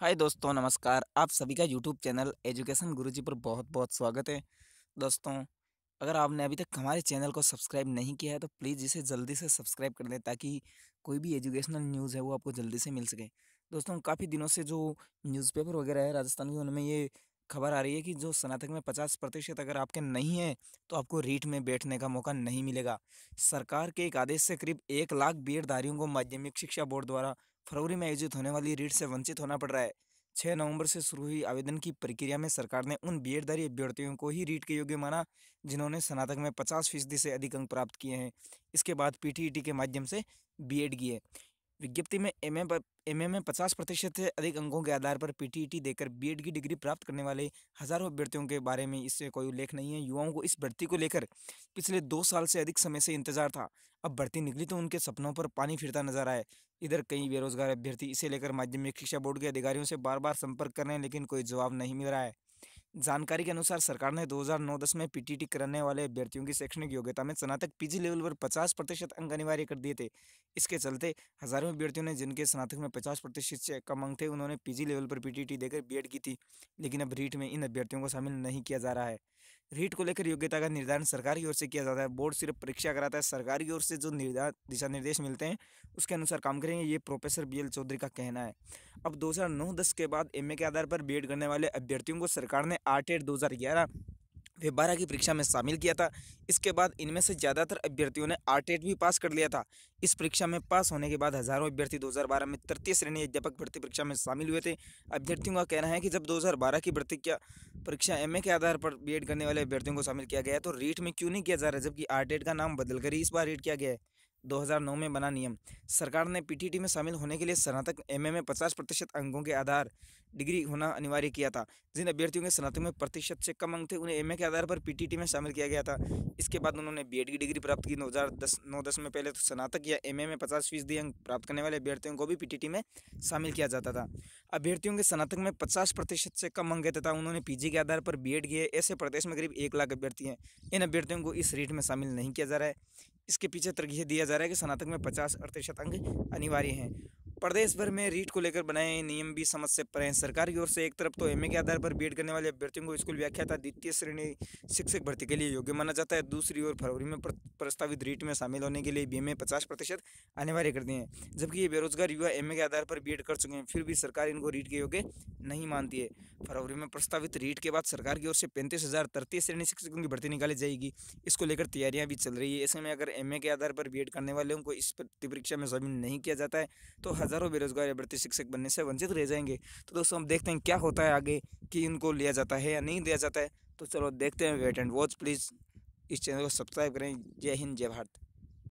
हाय दोस्तों नमस्कार आप सभी का यूट्यूब चैनल एजुकेशन गुरुजी पर बहुत बहुत स्वागत है दोस्तों अगर आपने अभी तक हमारे चैनल को सब्सक्राइब नहीं किया है तो प्लीज़ इसे जल्दी से सब्सक्राइब कर दें ताकि कोई भी एजुकेशनल न्यूज़ है वो आपको जल्दी से मिल सके दोस्तों काफ़ी दिनों से जो न्यूज़पेपर वगैरह है राजस्थान के उनमें ये खबर आ रही है कि जो स्नातक में पचास प्रतिशत अगर आपके नहीं हैं तो आपको रीट में बैठने का मौका नहीं मिलेगा सरकार के एक आदेश से करीब एक लाख बीएडधारियों को माध्यमिक शिक्षा बोर्ड द्वारा फरवरी में आयोजित होने वाली रीट से वंचित होना पड़ रहा है छः नवंबर से शुरू हुई आवेदन की प्रक्रिया में सरकार ने उन बीएडधारी अभ्यर्थियों को ही रीट के योग्य माना जिन्होंने स्नातक में पचास फीसदी से अधिक अंक प्राप्त किए हैं इसके बाद पीटीईटी के माध्यम से बीएड किए विज्ञप्ति में एम ए एम ए में पचास प्रतिशत से अधिक अंकों के आधार पर पीटीईटी देकर बीएड की डिग्री प्राप्त करने वाले हज़ारों अभ्यर्थियों के बारे में इससे कोई उल्लेख नहीं है युवाओं को इस भर्ती को लेकर पिछले दो साल से अधिक समय से इंतजार था अब भर्ती निकली तो उनके सपनों पर पानी फिरता नजर आए इधर कई बेरोजगार अभ्यर्थी इसे लेकर माध्यमिक शिक्षा बोर्ड के अधिकारियों से बार बार संपर्क कर रहे हैं लेकिन कोई जवाब नहीं मिल रहा है जानकारी के अनुसार सरकार ने 2009-10 में पीटीटी करने वाले अभ्यर्थियों की शैक्षणिक योग्यता में स्नातक पीजी लेवल पर 50 प्रतिशत अंक अनिवार्य कर दिए थे इसके चलते हजारों अभ्यर्थियों ने जिनके स्नातक में 50 प्रतिशत से कम अंक थे उन्होंने पीजी लेवल पर पीटीटी देकर बीएड की थी लेकिन अब रीट में इन अभ्यर्थियों को शामिल नहीं किया जा रहा है रीट को लेकर योग्यता का निर्धारण सरकार की ओर से किया जाता है बोर्ड सिर्फ परीक्षा कराता है सरकार की ओर से जो निर्धारित दिशा निर्देश मिलते हैं उसके अनुसार काम करेंगे ये प्रोफेसर बी एल चौधरी का कहना है अब दो हज़ार नौ दस के बाद एम के आधार पर बी करने वाले अभ्यर्थियों को सरकार ने आठ एट दो हज़ार ग्यारह वे बारह की परीक्षा में शामिल किया था इसके बाद इनमें से ज़्यादातर अभ्यर्थियों ने आर टेट भी पास कर लिया था इस परीक्षा में पास होने के बाद हज़ारों अभ्यर्थी 2012 में तृतीय श्रेणी अध्यापक भर्ती परीक्षा में शामिल हुए थे अभ्यर्थियों का कहना है कि जब 2012 की भर्ती किया परीक्षा एमए के आधार पर बीएड करने वाले अभ्यर्थियों को शामिल किया गया है तो रीट में क्यों नहीं किया जा रहा है जबकि आरटेड का नाम बदलकर ही इस बार रीट किया गया है 2009 में बना नियम सरकार ने पीटीटी में शामिल होने के लिए स्नातक एमए में 50 प्रतिशत अंकों के आधार डिग्री होना अनिवार्य किया था जिन अभ्यर्थियों के स्नातक में प्रतिशत से कम अंक थे उन्हें एमए के आधार पर पीटीटी में शामिल किया गया था इसके बाद उन्होंने बीएड की डिग्री प्राप्त की 2010 नौ दस में पहले तो स्नातक या एम में पचास फीसदी अंक प्राप्त करने वाले अभ्यर्थियों को भी पी में शामिल किया जाता था अभ्यर्थियों के स्नातक में पचास प्रतिशत से कम अंक तथा उन्होंने पी के आधार पर बी एड किए ऐसे प्रदेश में करीब एक लाख अभ्यर्थी हैं इन अभ्यर्थियों को इस रेट में शामिल नहीं किया जा रहा है इसके पीछे तरगीह दिया जा रहा है कि स्नातक में पचास प्रतिशत अंक अनिवार्य हैं प्रदेश भर में रीट को लेकर बनाए नियम भी समझ से पर हैं सरकार की ओर से एक तरफ तो एमए के आधार पर बीएड करने वाले अभ्यर्थियों को स्कूल व्याख्याता द्वितीय श्रेणी शिक्षक भर्ती के लिए योग्य माना जाता है दूसरी ओर फरवरी में प्रस्तावित रीट में शामिल होने के लिए बी एम पचास प्रतिशत अनिवार्य कर दिए हैं जबकि ये बेरोजगार युवा एम के आधार पर बी कर चुके हैं फिर भी सरकार इनको रीट के योग्य नहीं मानती है फरवरी में प्रस्तावित रीट के बाद सरकार की ओर से पैंतीस हज़ार तृतीय श्रेणी शिक्षकों की भर्ती निकाली जाएगी इसको लेकर तैयारियां भी चल रही है ऐसे में अगर एम के आधार पर बी करने वालों को इस प्रति परीक्षा में शामिल नहीं किया जाता है तो हज़ारों बेरोजगार या भर्ती शिक्षक बनने से वंचित रह जाएंगे तो दोस्तों हम देखते हैं क्या होता है आगे कि इनको लिया जाता है या नहीं दिया जाता है तो चलो देखते हैं वेट एंड वॉच प्लीज़ इस चैनल को सब्सक्राइब करें जय हिंद जय भारत